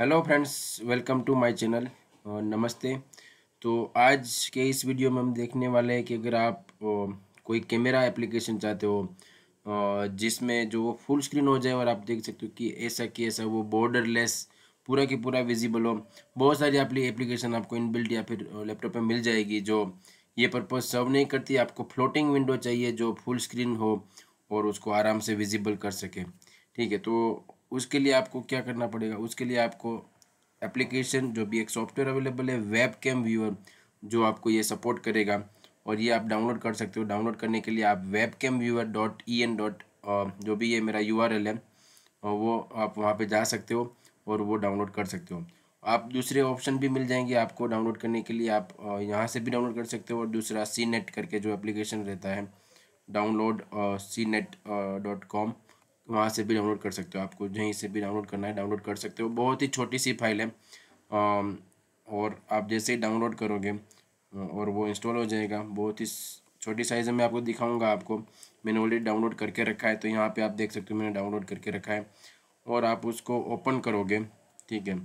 hello friends welcome to my channel और नमस्ते तो आज के इस वीडियो में हम देखने वाले हैं कि अगर आप कोई कैमरा एप्लीकेशन चाहते हो जिसमें जो वो फुल स्क्रीन हो जाए और आप देख सकते हो कि ऐसा कि ऐसा वो बॉर्डरलेस पूरा के पूरा विजिबल हो बहुत सारी आप एप्लीकेशन आपको इनबिल्ट या फिर लैपटॉप में मिल जाएगी जो ये पर्पज़ सर्व नहीं करती आपको फ्लोटिंग विंडो चाहिए जो फुल स्क्रीन हो और उसको आराम से विजिबल कर सके ठीक है तो उसके लिए आपको क्या करना पड़ेगा उसके लिए आपको एप्लीकेशन जो भी एक सॉफ्टवेयर अवेलेबल है वेब कैम व्यूअर जो आपको ये सपोर्ट करेगा और ये आप डाउनलोड कर सकते हो डाउनलोड करने के लिए आप web cam viewer dot E N dot जो भी ये मेरा यू आर एल है वो आप वहाँ पे जा सकते हो और वो डाउनलोड कर सकते हो आप दूसरे ऑप्शन भी मिल जाएंगे आपको डाउनलोड करने के लिए आप यहाँ से भी डाउनलोड कर सकते हो और दूसरा सी नेट करके जो एप्लीकेशन रहता है download C net dot com वहाँ से भी डाउनलोड कर सकते हो आपको जहीं से भी डाउनलोड करना है डाउनलोड कर सकते हो बहुत ही छोटी सी फाइल है और आप जैसे ही डाउनलोड करोगे और वो इंस्टॉल हो जाएगा बहुत ही छोटी साइज़ में आपको दिखाऊंगा आपको मैंने ऑलरेडी डाउनलोड करके रखा है तो यहाँ पे आप देख सकते हो मैंने डाउनलोड करके रखा है और आप उसको ओपन करोगे ठीक है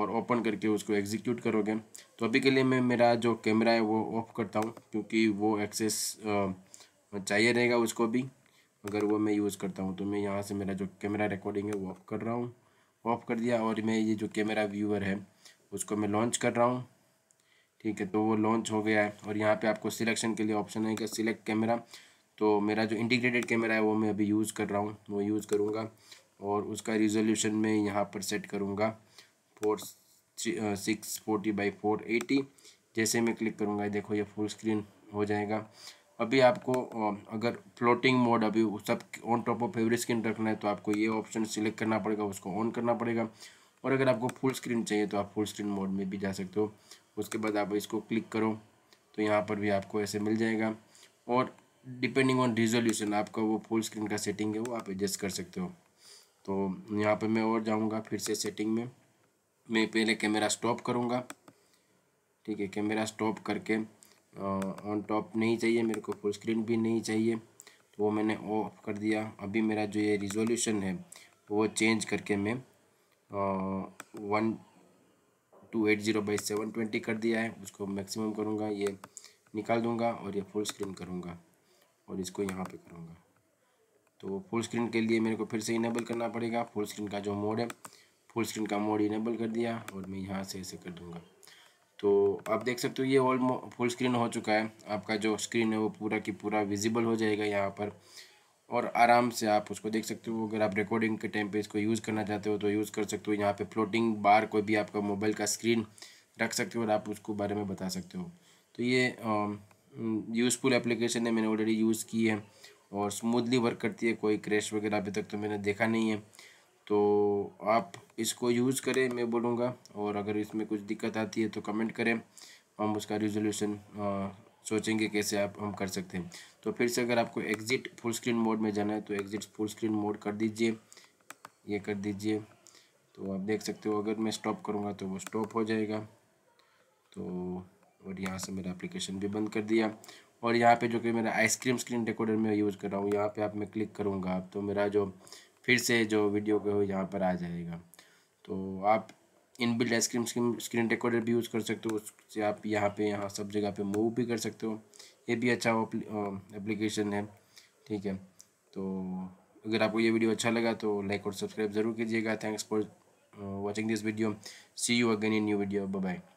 और ओपन करके उसको एग्जीक्यूट करोगे तो अभी के लिए मैं मेरा जो कैमरा है वो ऑफ करता हूँ क्योंकि वो एक्सेस चाहिए रहेगा उसको भी अगर वो मैं यूज़ करता हूँ तो मैं यहाँ से मेरा जो कैमरा रिकॉर्डिंग है वो ऑफ कर रहा हूँ ऑफ कर दिया और मैं ये जो कैमरा व्यूअर है उसको मैं लॉन्च कर रहा हूँ ठीक है तो वो लॉन्च हो गया है और यहाँ पे आपको सिलेक्शन के लिए ऑप्शन है कि सिलेक्ट कैमरा तो मेरा जो इंटीग्रेटेड कैमरा है वो मैं अभी यूज़ कर रहा हूँ वो यूज़ करूँगा और उसका रिजोल्यूशन मैं यहाँ पर सेट करूँगा four six forty by four eighty जैसे मैं क्लिक करूँगा देखो ये फुल स्क्रीन हो जाएगा अभी आपको अगर फ्लोटिंग मोड अभी सब on top of favourite screen रखना है तो आपको ये ऑप्शन सिलेक्ट करना पड़ेगा उसको ऑन करना पड़ेगा और अगर आपको फुल स्क्रीन चाहिए तो आप फुल स्क्रीन मोड में भी जा सकते हो उसके बाद आप इसको क्लिक करो तो यहाँ पर भी आपको ऐसे मिल जाएगा और डिपेंडिंग ऑन रिजोल्यूशन आपका वो फुल स्क्रीन का सेटिंग है वो आप एडजस्ट कर सकते हो तो यहाँ पर मैं और जाऊँगा फिर से सेटिंग में मैं पहले कैमरा स्टॉप करूँगा ठीक है कैमरा स्टॉप करके ऑन टॉप नहीं चाहिए मेरे को फुल स्क्रीन भी नहीं चाहिए तो वो मैंने ऑफ कर दिया अभी मेरा जो ये रिजोल्यूशन है वो चेंज करके मैं one two eight zero by seven twenty कर दिया है उसको मैक्सिमम करूँगा ये निकाल दूँगा और ये फुल स्क्रीन करूँगा और इसको यहाँ पे करूँगा तो फुल स्क्रीन के लिए मेरे को फिर से इनेबल करना पड़ेगा फुल स्क्रीन का जो मोड है फुल स्क्रीन का मोड इनेबल कर दिया और मैं यहाँ से ऐसे कर दूँगा तो आप देख सकते हो ये ऑल फुल स्क्रीन हो चुका है आपका जो स्क्रीन है वो पूरा की पूरा विजिबल हो जाएगा यहाँ पर और आराम से आप उसको देख सकते हो अगर आप रिकॉर्डिंग के टाइम पे इसको यूज़ करना चाहते हो तो यूज़ कर सकते हो यहाँ पे फ्लोटिंग बार कोई भी आपका मोबाइल का स्क्रीन रख सकते हो और आप उसको बारे में बता सकते हो तो ये यूज़फुल एप्लीकेशन है मैंने ऑलरेडी यूज़ की है और स्मूथली वर्क करती है कोई क्रैश वगैरह अभी तक तो मैंने देखा नहीं है तो आप इसको यूज़ करें मैं बोलूँगा और अगर इसमें कुछ दिक्कत आती है तो कमेंट करें हम उसका रिजोल्यूशन सोचेंगे कैसे आप हम कर सकते हैं तो फिर से अगर आपको एग्ज़िट फुल स्क्रीन मोड में जाना है तो एग्ज़िट फुल स्क्रीन मोड कर दीजिए ये कर दीजिए तो आप देख सकते हो अगर मैं स्टॉप करूँगा तो वो स्टॉप हो जाएगा तो और यहाँ से मेरा एप्लीकेशन भी बंद कर दिया और यहाँ पे जो कि मेरा आइसक्रीम स्क्रीन डेकोडर में यूज़ कर रहा हूँ यहाँ पे आप मैं क्लिक करूँगा तो मेरा जो फिर से जो वीडियो के हो यहाँ पर आ जाएगा तो आप in build screen screen recorder भी यूज़ कर सकते हो उससे आप यहाँ पे यहाँ सब जगह पे मूव भी कर सकते हो ये भी अच्छा एप्लीकेशन है ठीक है तो अगर आपको ये वीडियो अच्छा लगा तो लाइक और सब्सक्राइब ज़रूर कीजिएगा thanks for watching this video see you again in new video bye